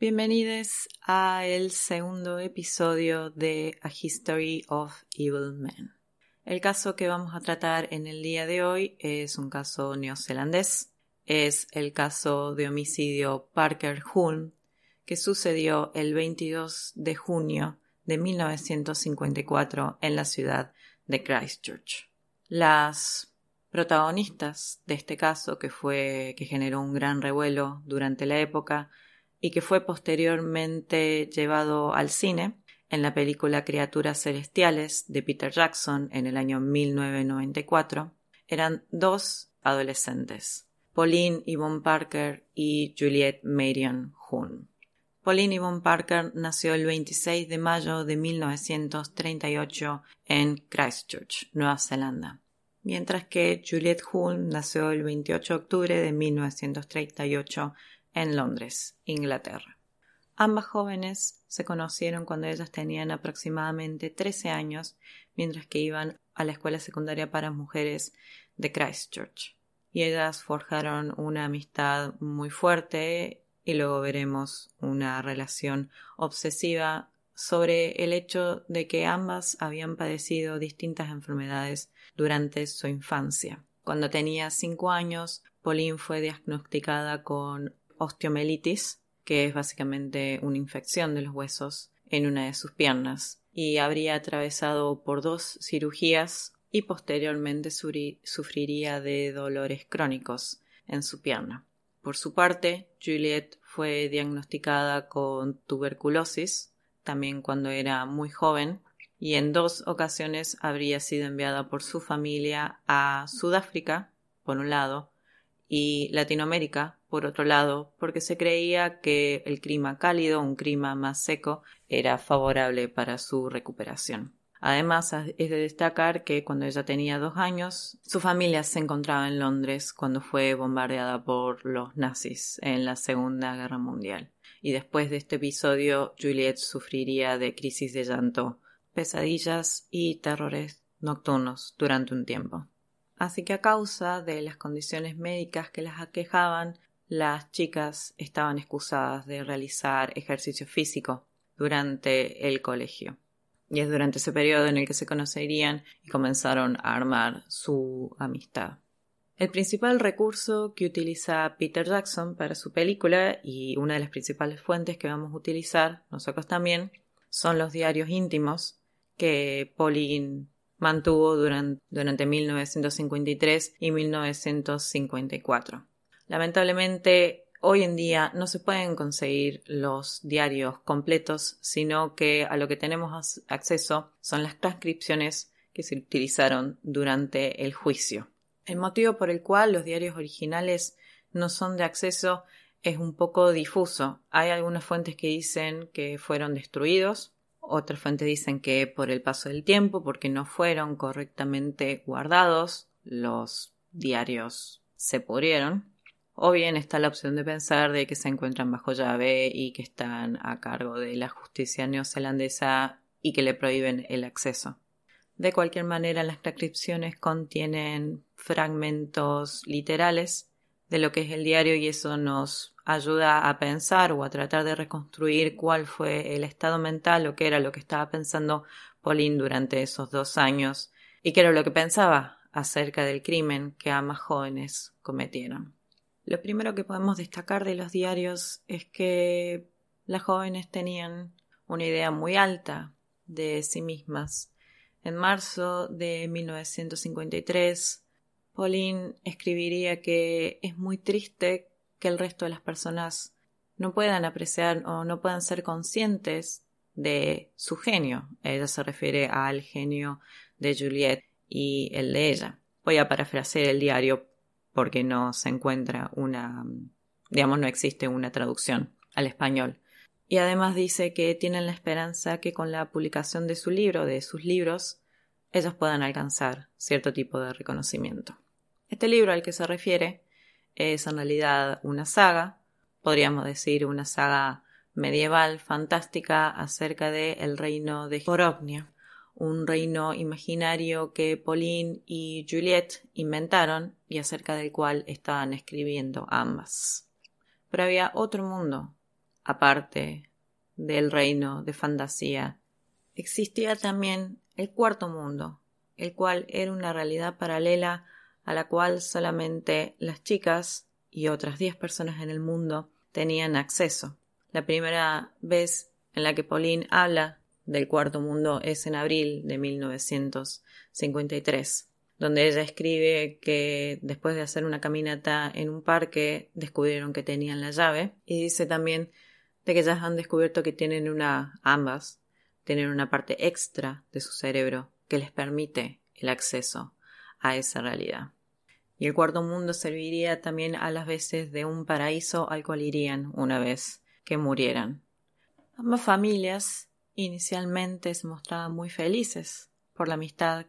Bienvenidos a el segundo episodio de A History of Evil Men. El caso que vamos a tratar en el día de hoy es un caso neozelandés. Es el caso de homicidio Parker hulme que sucedió el 22 de junio de 1954 en la ciudad de Christchurch. Las protagonistas de este caso, que fue que generó un gran revuelo durante la época, y que fue posteriormente llevado al cine en la película Criaturas Celestiales de Peter Jackson en el año 1994, eran dos adolescentes, Pauline Yvonne Parker y Juliette Marion Hoon. Pauline Yvonne Parker nació el 26 de mayo de 1938 en Christchurch, Nueva Zelanda, mientras que Juliette Hoon nació el 28 de octubre de 1938 en Londres, Inglaterra. Ambas jóvenes se conocieron cuando ellas tenían aproximadamente 13 años, mientras que iban a la escuela secundaria para mujeres de Christchurch. Y ellas forjaron una amistad muy fuerte y luego veremos una relación obsesiva sobre el hecho de que ambas habían padecido distintas enfermedades durante su infancia. Cuando tenía cinco años, Pauline fue diagnosticada con osteomelitis, que es básicamente una infección de los huesos en una de sus piernas, y habría atravesado por dos cirugías y posteriormente sufriría de dolores crónicos en su pierna. Por su parte, Juliet fue diagnosticada con tuberculosis, también cuando era muy joven, y en dos ocasiones habría sido enviada por su familia a Sudáfrica, por un lado, y Latinoamérica, por otro lado, porque se creía que el clima cálido, un clima más seco, era favorable para su recuperación. Además, es de destacar que cuando ella tenía dos años, su familia se encontraba en Londres cuando fue bombardeada por los nazis en la Segunda Guerra Mundial. Y después de este episodio, Juliet sufriría de crisis de llanto, pesadillas y terrores nocturnos durante un tiempo. Así que a causa de las condiciones médicas que las aquejaban, las chicas estaban excusadas de realizar ejercicio físico durante el colegio. Y es durante ese periodo en el que se conocerían y comenzaron a armar su amistad. El principal recurso que utiliza Peter Jackson para su película y una de las principales fuentes que vamos a utilizar nosotros también son los diarios íntimos que Pauline mantuvo durante, durante 1953 y 1954. Lamentablemente, hoy en día no se pueden conseguir los diarios completos, sino que a lo que tenemos acceso son las transcripciones que se utilizaron durante el juicio. El motivo por el cual los diarios originales no son de acceso es un poco difuso. Hay algunas fuentes que dicen que fueron destruidos, otras fuentes dicen que por el paso del tiempo, porque no fueron correctamente guardados, los diarios se pudrieron. O bien está la opción de pensar de que se encuentran bajo llave y que están a cargo de la justicia neozelandesa y que le prohíben el acceso. De cualquier manera, las transcripciones contienen fragmentos literales de lo que es el diario y eso nos ayuda a pensar o a tratar de reconstruir cuál fue el estado mental o qué era lo que estaba pensando Pauline durante esos dos años y qué era lo que pensaba acerca del crimen que ambas jóvenes cometieron. Lo primero que podemos destacar de los diarios es que las jóvenes tenían una idea muy alta de sí mismas. En marzo de 1953, Pauline escribiría que es muy triste que el resto de las personas no puedan apreciar o no puedan ser conscientes de su genio. Ella se refiere al genio de Juliet y el de ella. Voy a parafrasear el diario porque no se encuentra una, digamos, no existe una traducción al español. Y además dice que tienen la esperanza que con la publicación de su libro, de sus libros, ellos puedan alcanzar cierto tipo de reconocimiento. Este libro al que se refiere es en realidad una saga, podríamos decir una saga medieval fantástica acerca del el reino de Jorobnia, un reino imaginario que Pauline y Juliet inventaron y acerca del cual estaban escribiendo ambas. Pero había otro mundo, aparte del reino de fantasía. Existía también el cuarto mundo, el cual era una realidad paralela a la cual solamente las chicas y otras diez personas en el mundo tenían acceso. La primera vez en la que Pauline habla del Cuarto Mundo es en abril de 1953, donde ella escribe que después de hacer una caminata en un parque descubrieron que tenían la llave y dice también de que ya han descubierto que tienen una ambas tienen una parte extra de su cerebro que les permite el acceso a esa realidad. Y el cuarto mundo serviría también a las veces de un paraíso al cual irían una vez que murieran. Ambas familias Inicialmente se mostraban muy felices por la amistad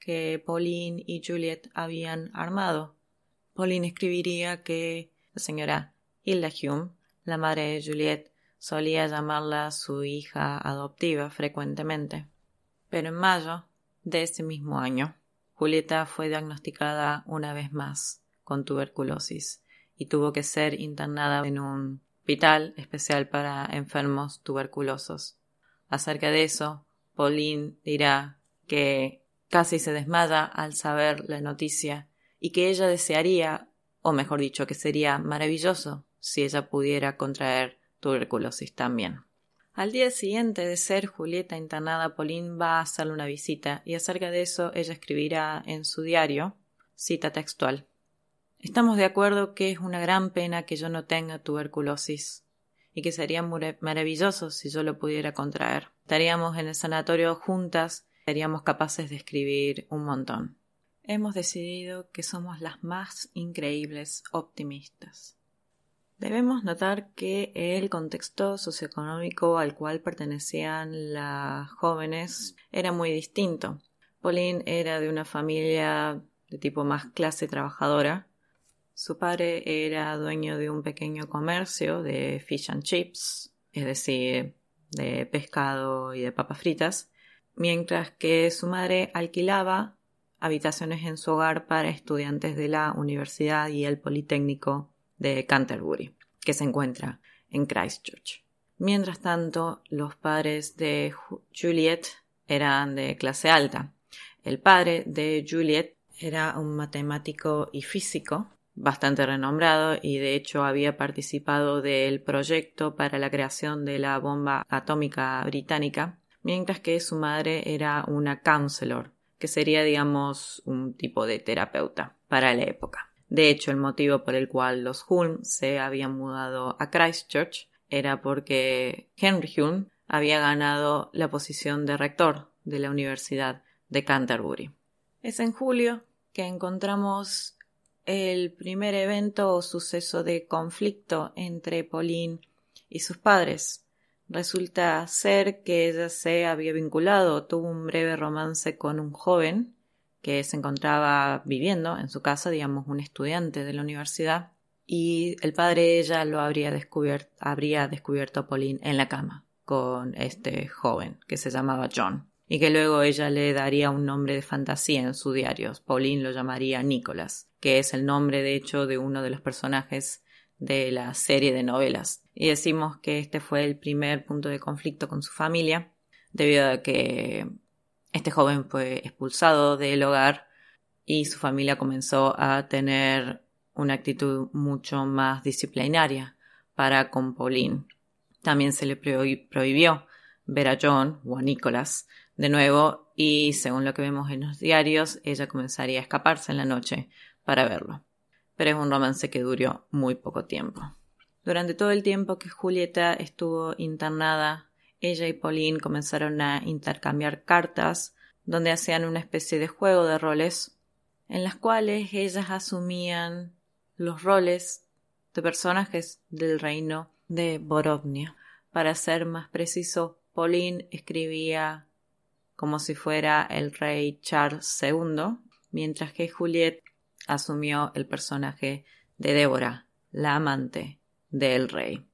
que Pauline y Juliet habían armado. Pauline escribiría que la señora Hilda Hume, la madre de Juliet, solía llamarla su hija adoptiva frecuentemente. Pero en mayo de ese mismo año, Julieta fue diagnosticada una vez más con tuberculosis y tuvo que ser internada en un hospital especial para enfermos tuberculosos. Acerca de eso, Pauline dirá que casi se desmaya al saber la noticia y que ella desearía, o mejor dicho, que sería maravilloso si ella pudiera contraer tuberculosis también. Al día siguiente de ser Julieta internada, Pauline va a hacerle una visita y acerca de eso ella escribirá en su diario, cita textual. Estamos de acuerdo que es una gran pena que yo no tenga tuberculosis y que sería maravilloso si yo lo pudiera contraer. Estaríamos en el sanatorio juntas, seríamos capaces de escribir un montón. Hemos decidido que somos las más increíbles optimistas. Debemos notar que el contexto socioeconómico al cual pertenecían las jóvenes era muy distinto. Pauline era de una familia de tipo más clase trabajadora, su padre era dueño de un pequeño comercio de fish and chips, es decir, de pescado y de papas fritas, mientras que su madre alquilaba habitaciones en su hogar para estudiantes de la Universidad y el Politécnico de Canterbury, que se encuentra en Christchurch. Mientras tanto, los padres de Juliet eran de clase alta. El padre de Juliet era un matemático y físico bastante renombrado y de hecho había participado del proyecto para la creación de la bomba atómica británica, mientras que su madre era una counselor, que sería, digamos, un tipo de terapeuta para la época. De hecho, el motivo por el cual los Hulme se habían mudado a Christchurch era porque Henry Hume había ganado la posición de rector de la Universidad de Canterbury. Es en julio que encontramos el primer evento o suceso de conflicto entre Pauline y sus padres. Resulta ser que ella se había vinculado, tuvo un breve romance con un joven que se encontraba viviendo en su casa, digamos, un estudiante de la universidad, y el padre de ella lo habría descubierto, habría descubierto a Pauline en la cama con este joven que se llamaba John y que luego ella le daría un nombre de fantasía en su diario. Pauline lo llamaría Nicholas que es el nombre de hecho de uno de los personajes de la serie de novelas. Y decimos que este fue el primer punto de conflicto con su familia, debido a que este joven fue expulsado del hogar y su familia comenzó a tener una actitud mucho más disciplinaria para con Pauline. También se le prohibió ver a John o a Nicholas de nuevo y según lo que vemos en los diarios, ella comenzaría a escaparse en la noche para verlo. Pero es un romance que duró muy poco tiempo. Durante todo el tiempo que Julieta estuvo internada, ella y Pauline comenzaron a intercambiar cartas donde hacían una especie de juego de roles en las cuales ellas asumían los roles de personajes del reino de Borovnia. Para ser más preciso, Pauline escribía como si fuera el rey Charles II, mientras que Juliet asumió el personaje de Débora, la amante del rey.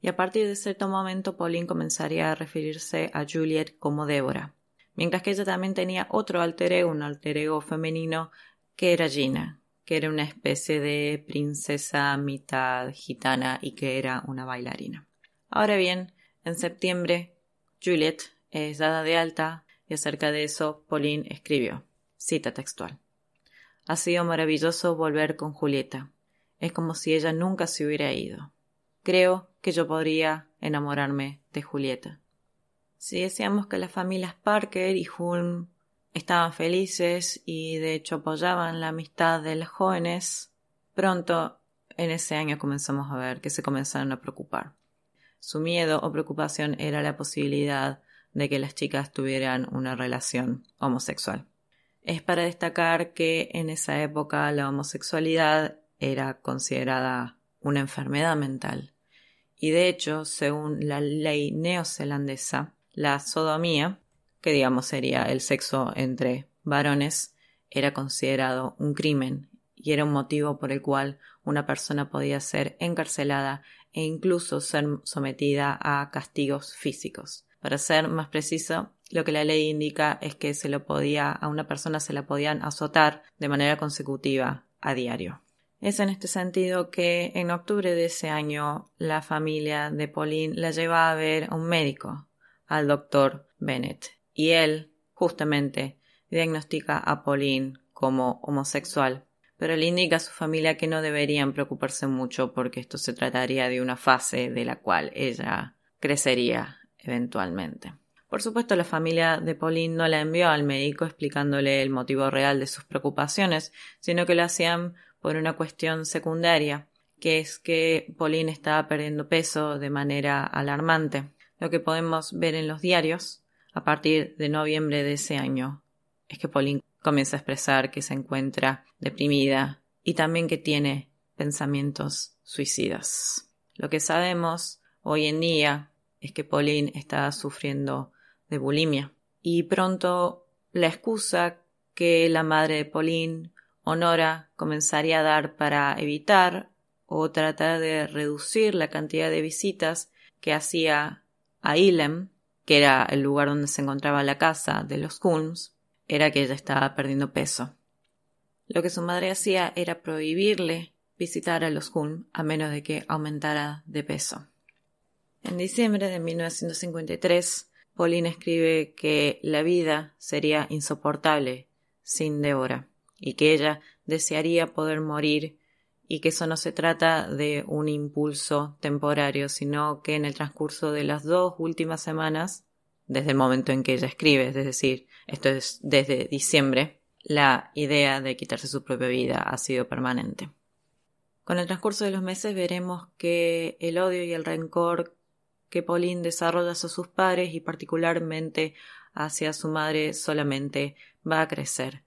Y a partir de cierto momento Pauline comenzaría a referirse a Juliet como Débora, mientras que ella también tenía otro alter ego, un alter ego femenino, que era Gina, que era una especie de princesa mitad gitana y que era una bailarina. Ahora bien, en septiembre, Juliet es dada de alta y acerca de eso Pauline escribió, cita textual. Ha sido maravilloso volver con Julieta. Es como si ella nunca se hubiera ido. Creo que yo podría enamorarme de Julieta. Si decíamos que las familias Parker y Hulm estaban felices y de hecho apoyaban la amistad de los jóvenes, pronto en ese año comenzamos a ver que se comenzaron a preocupar. Su miedo o preocupación era la posibilidad de que las chicas tuvieran una relación homosexual. Es para destacar que en esa época la homosexualidad era considerada una enfermedad mental. Y de hecho, según la ley neozelandesa, la sodomía, que digamos sería el sexo entre varones, era considerado un crimen y era un motivo por el cual una persona podía ser encarcelada e incluso ser sometida a castigos físicos. Para ser más preciso, lo que la ley indica es que se lo podía, a una persona se la podían azotar de manera consecutiva a diario. Es en este sentido que en octubre de ese año la familia de Pauline la lleva a ver a un médico, al doctor Bennett, y él, justamente, diagnostica a Pauline como homosexual, pero le indica a su familia que no deberían preocuparse mucho porque esto se trataría de una fase de la cual ella crecería eventualmente. Por supuesto, la familia de Pauline no la envió al médico explicándole el motivo real de sus preocupaciones, sino que lo hacían por una cuestión secundaria, que es que Pauline estaba perdiendo peso de manera alarmante, lo que podemos ver en los diarios a partir de noviembre de ese año. Es que Pauline comienza a expresar que se encuentra deprimida y también que tiene pensamientos suicidas. Lo que sabemos hoy en día es que Pauline está sufriendo de bulimia. Y pronto la excusa que la madre de Pauline, Honora, comenzaría a dar para evitar o tratar de reducir la cantidad de visitas que hacía a Ilem, que era el lugar donde se encontraba la casa de los Kuns, era que ella estaba perdiendo peso. Lo que su madre hacía era prohibirle visitar a los kun a menos de que aumentara de peso. En diciembre de 1953, Pauline escribe que la vida sería insoportable sin Débora y que ella desearía poder morir y que eso no se trata de un impulso temporario, sino que en el transcurso de las dos últimas semanas, desde el momento en que ella escribe, es decir, esto es desde diciembre, la idea de quitarse su propia vida ha sido permanente. Con el transcurso de los meses veremos que el odio y el rencor que Pauline desarrolla hacia sus padres y particularmente hacia su madre solamente va a crecer.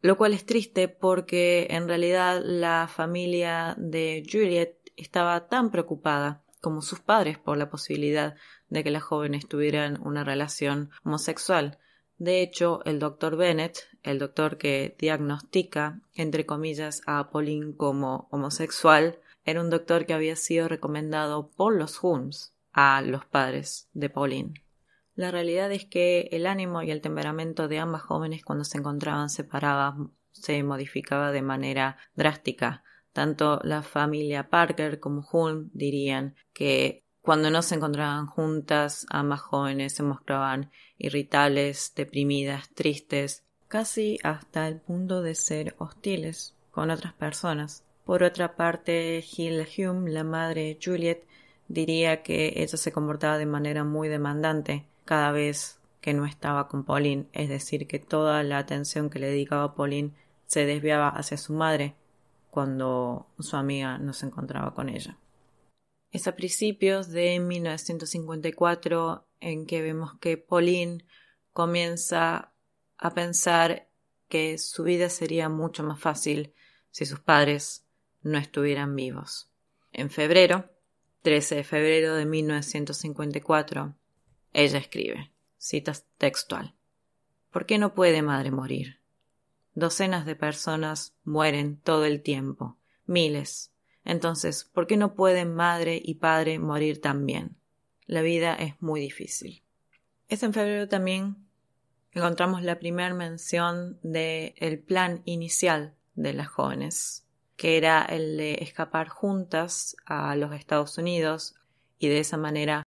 Lo cual es triste porque en realidad la familia de Juliet estaba tan preocupada como sus padres por la posibilidad de que la joven estuviera en una relación homosexual. De hecho, el doctor Bennett, el doctor que diagnostica, entre comillas, a Pauline como homosexual, era un doctor que había sido recomendado por los Humes, a los padres de Pauline. La realidad es que el ánimo y el temperamento de ambas jóvenes cuando se encontraban separadas se modificaba de manera drástica. Tanto la familia Parker como Hume dirían que cuando no se encontraban juntas, ambas jóvenes se mostraban irritables, deprimidas, tristes, casi hasta el punto de ser hostiles con otras personas. Por otra parte, Hill Hume, la madre de Juliet, diría que ella se comportaba de manera muy demandante cada vez que no estaba con Pauline, es decir, que toda la atención que le dedicaba Pauline se desviaba hacia su madre cuando su amiga no se encontraba con ella. Es a principios de 1954 en que vemos que Pauline comienza a pensar que su vida sería mucho más fácil si sus padres no estuvieran vivos. En febrero 13 de febrero de 1954, ella escribe, cita textual, ¿Por qué no puede madre morir? Docenas de personas mueren todo el tiempo, miles. Entonces, ¿por qué no pueden madre y padre morir también? La vida es muy difícil. Es en febrero también encontramos la primera mención del el plan inicial de las jóvenes que era el de escapar juntas a los Estados Unidos y de esa manera